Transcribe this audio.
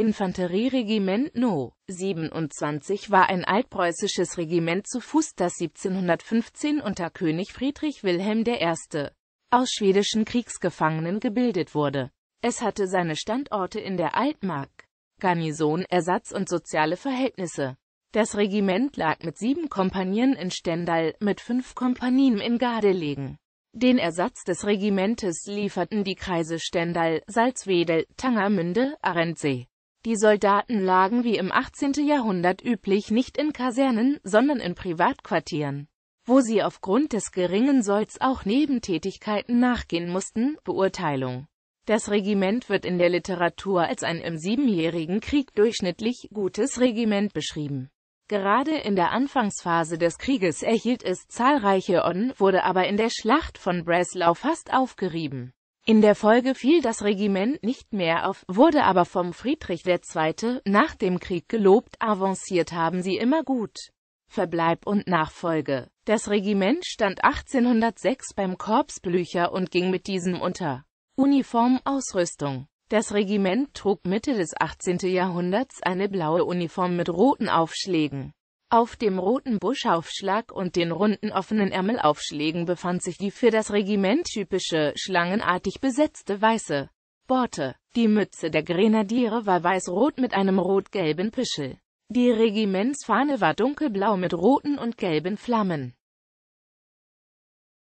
Infanterieregiment No. 27 war ein altpreußisches Regiment zu Fuß, das 1715 unter König Friedrich Wilhelm I. aus schwedischen Kriegsgefangenen gebildet wurde. Es hatte seine Standorte in der Altmark, Garnison, Ersatz und soziale Verhältnisse. Das Regiment lag mit sieben Kompanien in Stendal, mit fünf Kompanien in Gardelegen. Den Ersatz des Regimentes lieferten die Kreise Stendal, Salzwedel, Tangermünde, Arendsee, die Soldaten lagen wie im 18. Jahrhundert üblich nicht in Kasernen, sondern in Privatquartieren, wo sie aufgrund des geringen Solls auch Nebentätigkeiten nachgehen mussten. Beurteilung Das Regiment wird in der Literatur als ein im Siebenjährigen Krieg durchschnittlich gutes Regiment beschrieben. Gerade in der Anfangsphase des Krieges erhielt es zahlreiche Orden, wurde aber in der Schlacht von Breslau fast aufgerieben. In der Folge fiel das Regiment nicht mehr auf, wurde aber vom Friedrich II. nach dem Krieg gelobt, avanciert haben sie immer gut. Verbleib und Nachfolge. Das Regiment stand 1806 beim Korps Blücher und ging mit diesem unter. Uniform Ausrüstung. Das Regiment trug Mitte des 18. Jahrhunderts eine blaue Uniform mit roten Aufschlägen. Auf dem roten Buschaufschlag und den runden offenen Ärmelaufschlägen befand sich die für das Regiment typische, schlangenartig besetzte weiße Borte. Die Mütze der Grenadiere war weiß-rot mit einem rot-gelben Püschel. Die Regimentsfahne war dunkelblau mit roten und gelben Flammen.